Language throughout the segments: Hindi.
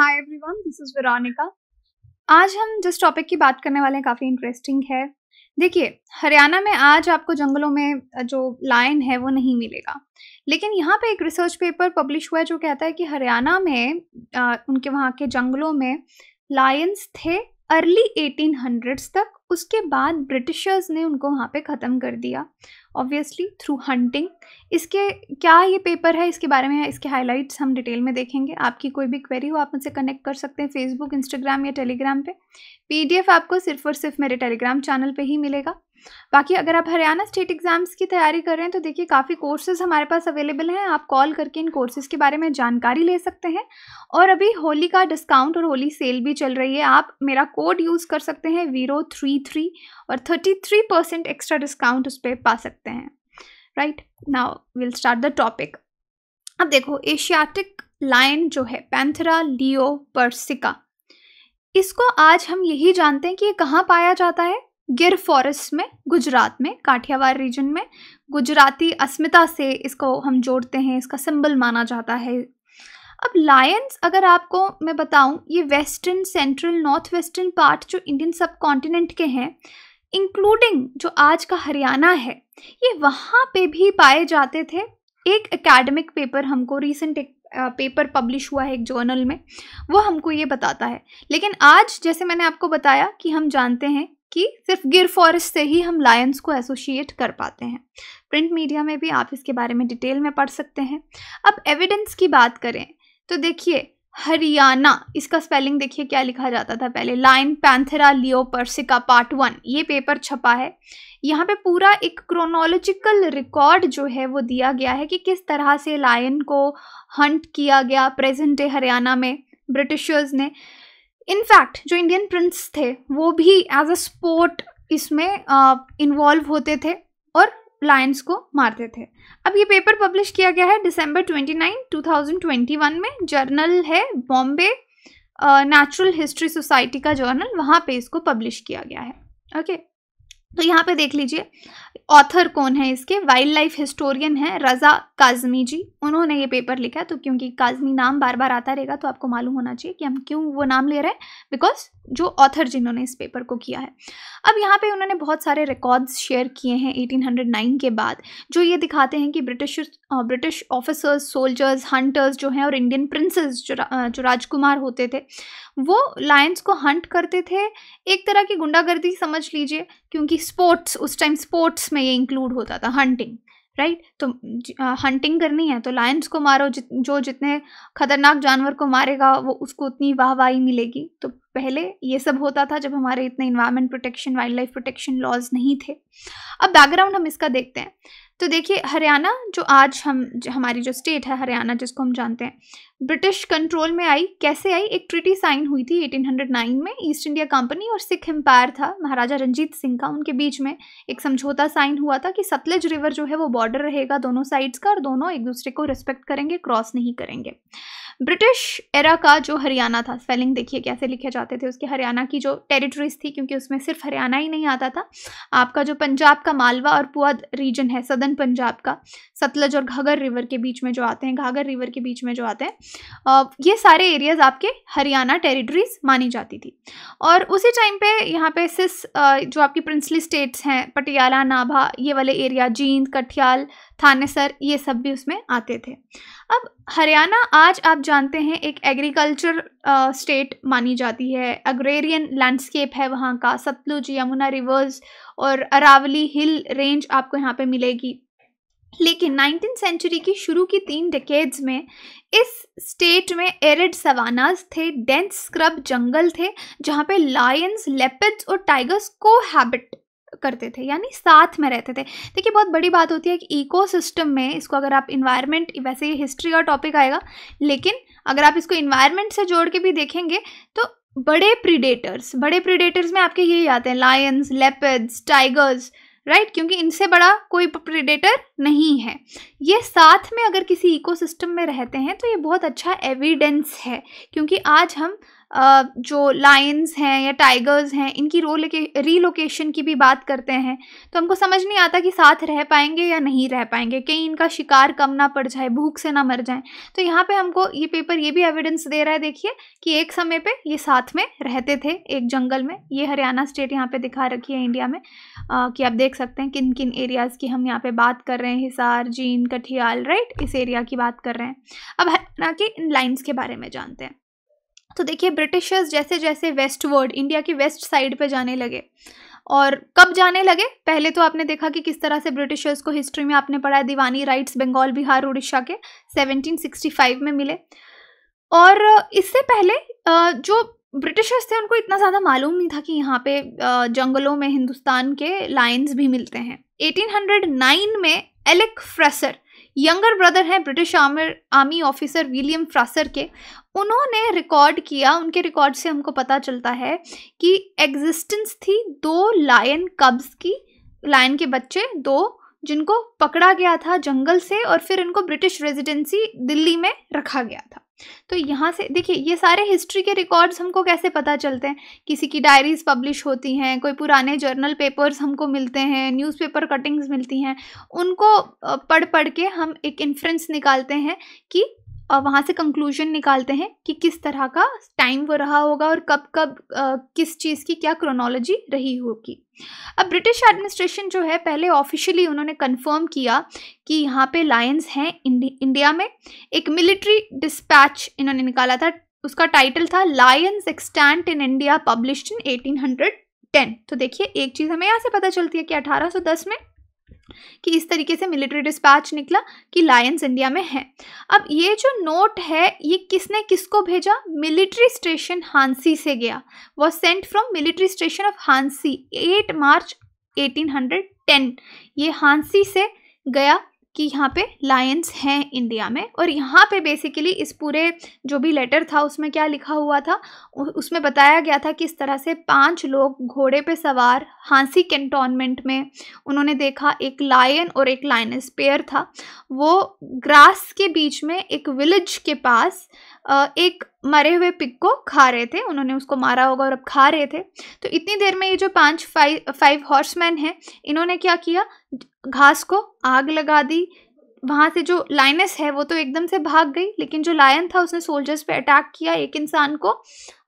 Hi everyone this is Veronica आज हम जिस टॉपिक की बात करने वाले हैं काफ़ी इंटरेस्टिंग है देखिए हरियाणा में आज आपको जंगलों में जो लायन है वो नहीं मिलेगा लेकिन यहाँ पे एक रिसर्च पेपर पब्लिश हुआ है जो कहता है कि हरियाणा में आ, उनके वहाँ के जंगलों में लायंस थे अर्ली एटीन हंड्रेड्स तक उसके बाद ब्रिटिशर्स ने उनको वहाँ पे ख़त्म कर दिया ऑब्वियसली थ्रू हंटिंग इसके क्या ये पेपर है इसके बारे में इसके हाइलाइट्स हम डिटेल में देखेंगे आपकी कोई भी क्वेरी हो आप मुझसे कनेक्ट कर सकते हैं फेसबुक इंस्टाग्राम या टेलीग्राम पे पीडीएफ आपको सिर्फ और सिर्फ मेरे टेलीग्राम चैनल पे ही मिलेगा बाकी अगर आप हरियाणा स्टेट एग्ज़ाम्स की तैयारी कर रहे हैं तो देखिए काफ़ी कोर्सेज़ हमारे पास अवेलेबल हैं आप कॉल करके इन कोर्सेज़ के बारे में जानकारी ले सकते हैं और अभी होली का डिस्काउंट और होली सेल भी चल रही है आप मेरा कोड यूज़ कर सकते हैं वीरो थ्री थ्री और thirty three percent extra discount उस पर पा सकते हैं right now will start the topic अब देखो एशियाटिक लाइन जो है पैंथरा लियो पर्सिका इसको आज हम यही जानते हैं कि ये कहाँ पाया जाता है गिर फॉरेस्ट में गुजरात में काठियावाड़ रीजन में गुजराती अस्मिता से इसको हम जोड़ते हैं इसका सिंबल माना जाता है अब लायंस अगर आपको मैं बताऊं ये western central north western part जो इंडियन सब कॉन्टिनेंट के हैं इंक्लूडिंग जो आज का हरियाणा है ये वहाँ पे भी पाए जाते थे एक एकेडमिक पेपर हमको रिसेंट एक पेपर पब्लिश हुआ है एक जर्नल में वो हमको ये बताता है लेकिन आज जैसे मैंने आपको बताया कि हम जानते हैं कि सिर्फ गिर फॉरेस्ट से ही हम लायंस को एसोशिएट कर पाते हैं प्रिंट मीडिया में भी आप इसके बारे में डिटेल में पढ़ सकते हैं अब एविडेंस की बात करें तो देखिए हरियाणा इसका स्पेलिंग देखिए क्या लिखा जाता था पहले lion Panthera leo persica part one ये पेपर छपा है यहाँ पे पूरा एक क्रोनोलॉजिकल रिकॉर्ड जो है वो दिया गया है कि किस तरह से लायन को हंट किया गया प्रेजेंट है हरियाणा में ब्रिटिशर्स ने इनफैक्ट जो इंडियन प्रिंस थे वो भी एज अ स्पोर्ट इसमें इन्वॉल्व होते थे और लायंस को मारते थे अब ये पेपर पब्लिश किया गया है दिसंबर 29 2021 में जर्नल है बॉम्बे नेचुरल हिस्ट्री सोसाइटी का जर्नल वहाँ पे इसको पब्लिश किया गया है ओके okay. तो यहाँ पे देख लीजिए ऑथर कौन है इसके वाइल्ड लाइफ हिस्टोरियन है रज़ा काजमी जी उन्होंने ये पेपर लिखा है तो क्योंकि काजमी नाम बार बार आता रहेगा तो आपको मालूम होना चाहिए कि हम क्यों वो नाम ले रहे हैं बिकॉज जो ऑथर जिन्होंने इस पेपर को किया है अब यहाँ पे उन्होंने बहुत सारे रिकॉर्ड्स शेयर किए हैं 1809 के बाद जो ये दिखाते हैं कि British British officers soldiers hunters जो हैं और इंडियन प्रिंसेस जो जो राजकुमार होते थे वो लायंस को हंट करते थे एक तरह की गुंडागर्दी समझ लीजिए क्योंकि स्पोर्ट्स उस टाइम स्पोर्ट्स में ये इंक्लूड होता था हंटिंग राइट तो हंटिंग करनी है तो लायंस को मारो जित, जो जितने खतरनाक जानवर को मारेगा वो उसको उतनी वाहवाही मिलेगी तो पहले ये सब होता था जब हमारे इतने environment protection wildlife protection laws नहीं थे अब बैकग्राउंड हम इसका देखते हैं तो देखिए हरियाणा जो आज हम हमारी जो स्टेट है हरियाणा जिसको हम जानते हैं ब्रिटिश कंट्रोल में आई कैसे आई एक ट्रिटी साइन हुई थी 1809 में ईस्ट इंडिया कंपनी और सिख एम्पायर था महाराजा रंजीत सिंह का उनके बीच में एक समझौता साइन हुआ था कि सतलज रिवर जो है वो बॉर्डर रहेगा दोनों साइड्स का और दोनों एक दूसरे को रिस्पेक्ट करेंगे क्रॉस नहीं करेंगे ब्रिटिश एरा का जो हरियाणा था स्पेलिंग देखिए कैसे लिखे जाते थे उसके हरियाणा की जो टेरिटरीज थी क्योंकि उसमें सिर्फ हरियाणा ही नहीं आता था आपका जो पंजाब का मालवा और पुआ रीजन है सदन पंजाब का सतलज और घाघर रिवर के बीच में जो आते हैं घाघर रिवर के बीच में जो आते हैं ये सारे एरियाज आपके हरियाणा टेरिटरीज मानी जाती थी और उसी टाइम पे यहाँ पे सिस जो आपकी प्रिंसली स्टेट्स हैं पटियाला नाभा ये वाले एरिया जींद कटियाल थानेसर ये सब भी उसमें आते थे अब हरियाणा आज आप जानते हैं एक एग्रीकल्चर स्टेट मानी जाती है अग्रेरियन लैंडस्केप है वहाँ का सतलुज यमुना रिवर्स और अरावली हिल रेंज आपको यहाँ पे मिलेगी लेकिन नाइनटीन सेंचुरी की शुरू की तीन डेकेड्स में इस स्टेट में एरिड सवानाज थे डेंस स्क्रब जंगल थे जहाँ पे लायंस लेपर्ड्स और टाइगर्स को हैबिट करते थे यानी साथ में रहते थे देखिए बहुत बड़ी बात होती है कि इकोसिस्टम में इसको अगर आप इन्वायरमेंट वैसे ये हिस्ट्री का टॉपिक आएगा लेकिन अगर आप इसको इन्वायरमेंट से जोड़ के भी देखेंगे तो बड़े प्रीडेटर्स बड़े प्रीडेटर्स में आपके ये आते हैं lions leopards tigers right right? क्योंकि इनसे बड़ा कोई प्रेडेटर नहीं है ये साथ में अगर किसी इकोसिस्टम में रहते हैं तो ये बहुत अच्छा एविडेंस है क्योंकि आज हम जो लाइन्स हैं या टाइगर्स हैं इनकी रोलोके रीलोकेशन की भी बात करते हैं तो हमको समझ नहीं आता कि साथ रह पाएंगे या नहीं रह पाएंगे कहीं इनका शिकार कम ना पड़ जाए भूख से ना मर जाए तो यहाँ पे हमको ये पेपर ये भी एविडेंस दे रहा है देखिए कि एक समय पे ये साथ में रहते थे एक जंगल में ये हरियाणा स्टेट यहाँ पर दिखा रखी है इंडिया में आ, कि आप देख सकते हैं किन किन एरियाज़ की हम यहाँ पर बात कर रहे हैं हिसार जींद कठियाल राइट इस एरिया की बात कर रहे हैं अब हरियाणा के इन लाइन्स के बारे में जानते हैं तो देखिए ब्रिटिशर्स जैसे जैसे वेस्ट वर्ड इंडिया की वेस्ट साइड पे जाने लगे और कब जाने लगे पहले तो आपने देखा कि किस तरह से ब्रिटिशर्स को हिस्ट्री में आपने पढ़ा है दीवानी राइट्स बंगाल बिहार उड़ीसा के 1765 में मिले और इससे पहले जो ब्रिटिशर्स थे उनको इतना ज़्यादा मालूम नहीं था कि यहाँ पे जंगलों में हिंदुस्तान के लाइन्स भी मिलते हैं 1809 में एलेक फ्रेसर यंगर ब्रदर हैं British armour army officer William Fraser के उन्होंने रिकॉर्ड किया उनके रिकॉर्ड से हमको पता चलता है कि एग्जिस्टेंस थी दो लायन कब्स की लायन के बच्चे दो जिनको पकड़ा गया था जंगल से और फिर इनको ब्रिटिश रेजिडेंसी दिल्ली में रखा गया था तो यहाँ से देखिए ये सारे हिस्ट्री के रिकॉर्ड्स हमको कैसे पता चलते हैं किसी की डायरीज़ पब्लिश होती हैं कोई पुराने जर्नल पेपर्स हमको मिलते हैं न्यूज़पेपर कटिंग्स मिलती हैं उनको पढ़ पढ़ के हम एक इन्फ्रेंस निकालते हैं कि और वहाँ से कंक्लूजन निकालते हैं कि किस तरह का टाइम वो रहा होगा और कब कब आ, किस चीज़ की क्या क्रोनोलॉजी रही होगी अब ब्रिटिश एडमिनिस्ट्रेशन जो है पहले ऑफिशियली उन्होंने कंफर्म किया कि यहाँ पे लायंस हैं इंडिया में एक मिलिट्री डिस्पैच इन्होंने निकाला था उसका टाइटल था lions extant in India publish in eighteen तो देखिए एक चीज़ हमें यहाँ से पता चलती है कि अठारह में कि इस तरीके से मिलिट्री डिस्पैच निकला कि लायंस इंडिया में है अब ये जो नोट है ये किसने किसको भेजा मिलिट्री स्टेशन हांसी से गया वो sent from military station of Hansi 8 March 1810 ये हांसी से गया कि यहाँ पे लायंस हैं इंडिया में और यहाँ पे बेसिकली इस पूरे जो भी लेटर था उसमें क्या लिखा हुआ था उसमें बताया गया था कि इस तरह से पांच लोग घोड़े पे सवार हांसी कैंटोनमेंट में उन्होंने देखा एक लायन और एक लाइनस पेयर था वो ग्रास के बीच में एक विलेज के पास एक मरे हुए पिक को खा रहे थे उन्होंने उसको मारा होगा और अब खा रहे थे तो इतनी देर में ये जो पांच फाइव फाइव हॉर्समैन हैं इन्होंने क्या किया घास को आग लगा दी वहाँ से जो लाइनस है वो तो एकदम से भाग गई लेकिन जो लायन था उसने सोल्जर्स पे अटैक किया एक इंसान को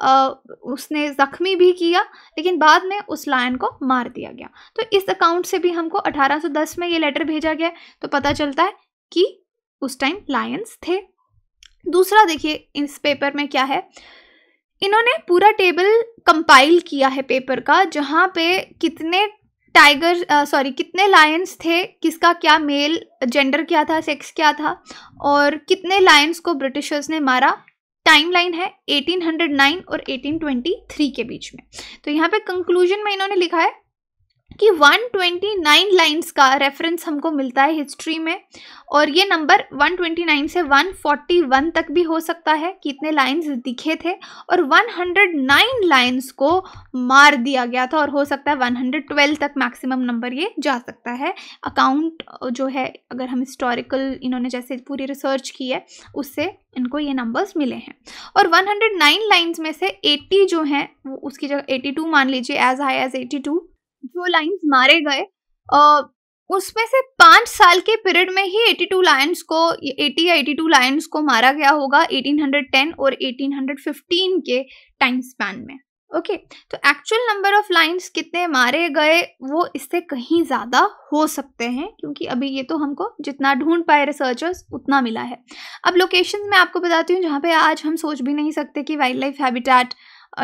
आ, उसने ज़ख्मी भी किया लेकिन बाद में उस लायन को मार दिया गया तो इस अकाउंट से भी हमको 1810 में ये लेटर भेजा गया तो पता चलता है कि उस टाइम लायंस थे दूसरा देखिए इस पेपर में क्या है इन्होंने पूरा टेबल कंपाइल किया है पेपर का जहाँ पे कितने टाइगर सॉरी कितने लायंस थे किसका क्या मेल जेंडर क्या था सेक्स क्या था और कितने लायंस को ब्रिटिशर्स ने मारा टाइमलाइन है 1809 और 1823 के बीच में तो यहाँ पे कंक्लूजन में इन्होंने लिखा है कि 129 लाइंस का रेफरेंस हमको मिलता है हिस्ट्री में और ये नंबर 129 से 141 तक भी हो सकता है कि इतने लाइंस दिखे थे और 109 लाइंस को मार दिया गया था और हो सकता है 112 तक मैक्सिमम नंबर ये जा सकता है अकाउंट जो है अगर हम हिस्टोरिकल इन्होंने जैसे पूरी रिसर्च की है उससे इनको ये नंबर्स मिले हैं और 109 लाइंस में से 80 जो हैं वो उसकी जगह 82 मान लीजिए एज हाई एज 82 जो लायंस मारे गए उसमें से पांच साल के पीरियड में ही 82 लायंस को 80 या 82 लायंस को मारा गया होगा 1810 और 1815 के टाइम स्पैन में ओके okay, तो एक्चुअल नंबर ऑफ लाइंस कितने मारे गए वो इससे कहीं ज़्यादा हो सकते हैं क्योंकि अभी ये तो हमको जितना ढूंढ पाए रिसर्चर्स उतना मिला है अब लोकेशन मैं आपको बताती हूँ जहाँ पे आज हम सोच भी नहीं सकते कि वाइल्ड लाइफ हैबिटेट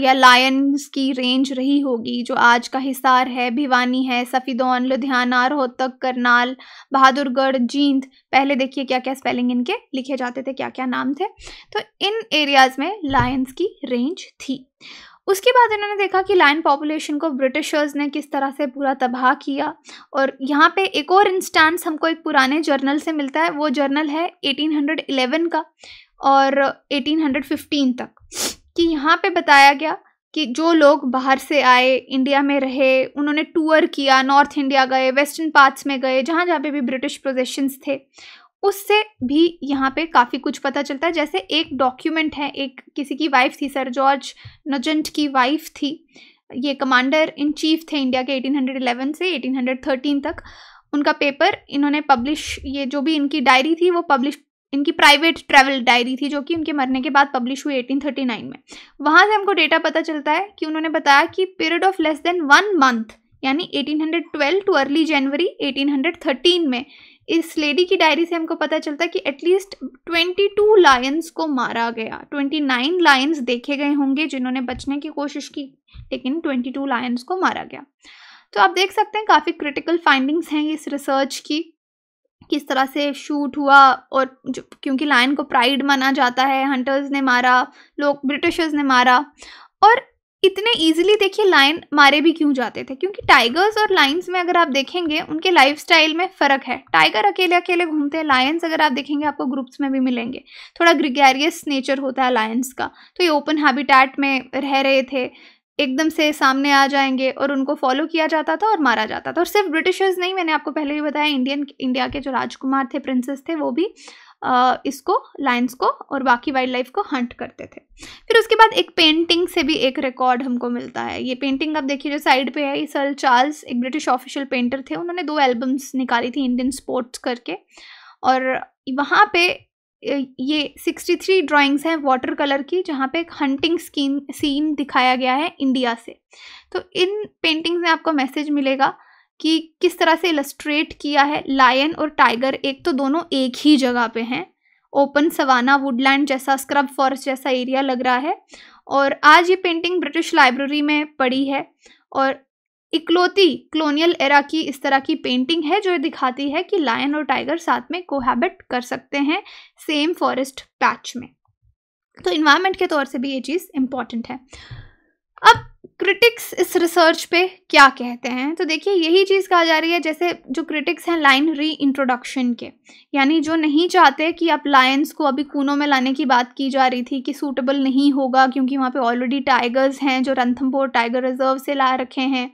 या लायंस की रेंज रही होगी जो आज का हिसार है भिवानी है सफ़ीदौन लुधियाना रोहतक करनाल बहादुरगढ़ जींद पहले देखिए क्या क्या स्पेलिंग इनके लिखे जाते थे क्या क्या नाम थे तो इन एरियाज़ में लायंस की रेंज थी उसके बाद इन्होंने देखा कि लायन पॉपुलेशन को ब्रिटिशर्स ने किस तरह से पूरा तबाह किया और यहाँ पे एक और इंस्टांस हमको एक पुराने जर्नल से मिलता है वो जर्नल है 1811 का और 1815 तक कि यहाँ पे बताया गया कि जो लोग बाहर से आए इंडिया में रहे उन्होंने टूर किया नॉर्थ इंडिया गए वेस्टर्न पार्ट्स में गए जहाँ जहाँ पे भी ब्रिटिश प्रोजेशंस थे उससे भी यहाँ पे काफ़ी कुछ पता चलता है जैसे एक डॉक्यूमेंट है एक किसी की वाइफ थी सर जॉर्ज नजेंट की वाइफ थी ये कमांडर इन चीफ थे इंडिया के 1811 से 1813 तक उनका पेपर इन्होंने पब्लिश ये जो भी इनकी डायरी थी वो पब्लिश इनकी प्राइवेट ट्रैवल डायरी थी जो कि उनके मरने के बाद पब्लिश हुई 1839 में वहाँ से हमको डेटा पता चलता है कि उन्होंने बताया कि period of less than one month यानी 1812 टू अर्ली जनवरी 1813 में इस लेडी की डायरी से हमको पता चलता है कि एटलीस्ट 22 लायंस को मारा गया 29 लायंस देखे गए होंगे जिन्होंने बचने की कोशिश की लेकिन 22 लायंस को मारा गया तो आप देख सकते हैं काफ़ी क्रिटिकल फाइंडिंग्स हैं इस रिसर्च की किस तरह से शूट हुआ और क्योंकि लायन को प्राइड माना जाता है हंटर्स ने मारा लोग ब्रिटिशर्स ने मारा और इतने इजीली देखिए लायन मारे भी क्यों जाते थे क्योंकि टाइगर्स और लाइन्स में अगर आप देखेंगे उनके लाइफस्टाइल में फ़र्क है टाइगर अकेले अकेले घूमते हैं लायंस अगर आप देखेंगे आपको ग्रुप्स में भी मिलेंगे थोड़ा ग्रिगेरियस नेचर होता है लायंस का तो ये ओपन हैबिटेट में रह रहे थे एकदम से सामने आ जाएंगे और उनको फॉलो किया जाता था और मारा जाता था और सिर्फ ब्रिटिशर्स नहीं मैंने आपको पहले ही बताया इंडियन इंडिया के जो राजकुमार थे प्रिंसेस थे वो भी आ, इसको लाइन्स को और बाकी वाइल्ड लाइफ को हंट करते थे फिर उसके बाद एक पेंटिंग से भी एक रिकॉर्ड हमको मिलता है ये पेंटिंग आप देखिए जो साइड पे है सर चार्ल्स एक ब्रिटिश ऑफिशियल पेंटर थे उन्होंने दो एल्बम्स निकाली थी इंडियन स्पोर्ट्स करके और वहाँ पे ये 63 ड्राइंग्स हैं वाटर कलर की जहाँ पे एक हंटिंग स्कीन सीन दिखाया गया है इंडिया से तो इन पेंटिंग्स में आपको मैसेज मिलेगा कि किस तरह से इलस्ट्रेट किया है लायन और टाइगर एक तो दोनों एक ही जगह पे हैं ओपन सवाना वुडलैंड जैसा स्क्रब फॉरेस्ट जैसा एरिया लग रहा है और आज ये पेंटिंग ब्रिटिश लाइब्रेरी में पड़ी है और इकलौती क्लोनियल एरा की इस तरह की पेंटिंग है जो दिखाती है कि लायन और टाइगर साथ में कोहैबिट कर सकते हैं सेम फॉरेस्ट पैच में तो इन्वायरमेंट के तौर से भी ये चीज़ इम्पॉर्टेंट है अब क्रिटिक्स इस रिसर्च पे क्या कहते हैं तो देखिए यही चीज़ कहा जा रही है जैसे जो क्रिटिक्स हैं लाइन री इंट्रोडक्शन के यानी जो नहीं चाहते कि आप लायंस को अभी कूनों में लाने की बात की जा रही थी कि सूटेबल नहीं होगा क्योंकि वहाँ पे ऑलरेडी टाइगर्स हैं जो रंथमपुर टाइगर रिजर्व से ला रखे हैं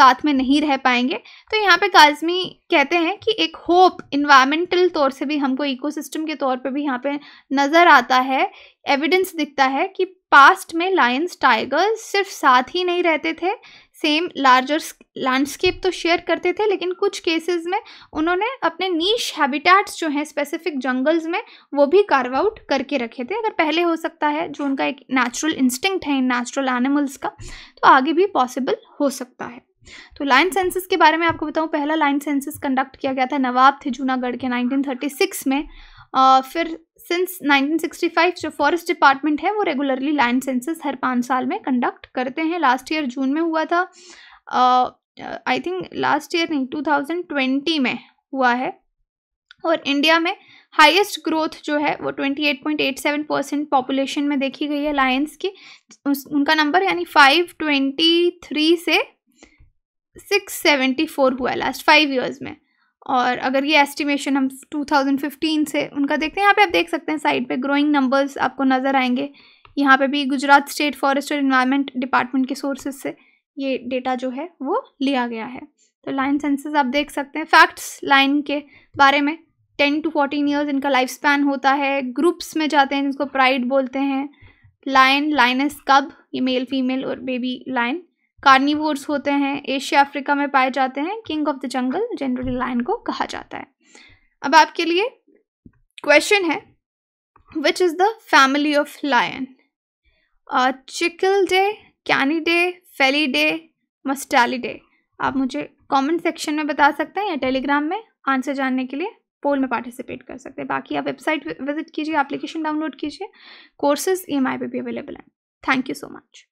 साथ में नहीं रह पाएंगे तो यहाँ पे काजमी कहते हैं कि एक होप इन्वायरमेंटल तौर से भी हमको इकोसिस्टम के तौर पे भी यहाँ पे नज़र आता है एविडेंस दिखता है कि पास्ट में लायंस टाइगर्स सिर्फ साथ ही नहीं रहते थे सेम लार्जर लैंडस्केप तो शेयर करते थे लेकिन कुछ केसेस में उन्होंने अपने नीच हैबिटेट्स जो हैं स्पेसिफिक जंगल्स में वो भी कार्व आउट करके रखे थे अगर पहले हो सकता है जो उनका एक नेचुरल इंस्टिंक्ट है इन नेचुरल एनिमल्स का तो आगे भी पॉसिबल हो सकता है तो लाइन सेंसिस के बारे में आपको बताऊँ पहला लाइन सेंसिस कंडक्ट किया गया था नवाब थे जूनागढ़ के 1936 में आ, फिर सिंस 1965 जो फॉरेस्ट डिपार्टमेंट है वो रेगुलरली लाइन सेंसिस हर पाँच साल में कंडक्ट करते हैं लास्ट ईयर जून में हुआ था आई थिंक लास्ट ईयर नहीं ट्वेंटी में हुआ है और इंडिया में हाईएस्ट ग्रोथ जो है वो 28.87 परसेंट पॉपुलेशन में देखी गई है लायंस की उस उनका नंबर यानी 523 से सिक्स सेवेंटी फोर हुआ है लास्ट फाइव ईयर्स में और अगर ये एस्टिमेशन हम टू थाउजेंड फिफ्टीन से उनका देखते हैं यहाँ पे आप देख सकते हैं साइड पे ग्रोइंग नंबर्स आपको नज़र आएंगे यहाँ पे भी गुजरात स्टेट फॉरेस्ट और इन्वायरमेंट डिपार्टमेंट के सोर्सेज से ये डेटा जो है वो लिया गया है तो लाइन सेंसेस आप देख सकते हैं फैक्ट्स लाइन के बारे में टेन टू फोर्टीन ईयर्स इनका लाइफ स्पैन होता है ग्रुप्स में जाते हैं जिनको प्राइड बोलते हैं लाइन लाइनस कब ये मेल फीमेल और बेबी लाइन कार्निवोर्स होते हैं एशिया अफ्रीका में पाए जाते हैं king of the jungle generally lion को कहा जाता है अब आपके लिए क्वेश्चन है which is the family of lion चिकल डे कैनीडे फेलीडे मस्टैलीडे आप मुझे कमेंट सेक्शन में बता सकते हैं या टेलीग्राम में आंसर जानने के लिए पोल में पार्टिसिपेट कर सकते हैं बाकी आप वेबसाइट विजिट कीजिए एप्लीकेशन डाउनलोड कीजिए कोर्सेज ई एम आई पर भी अवेलेबल हैं थैंक यू सो मच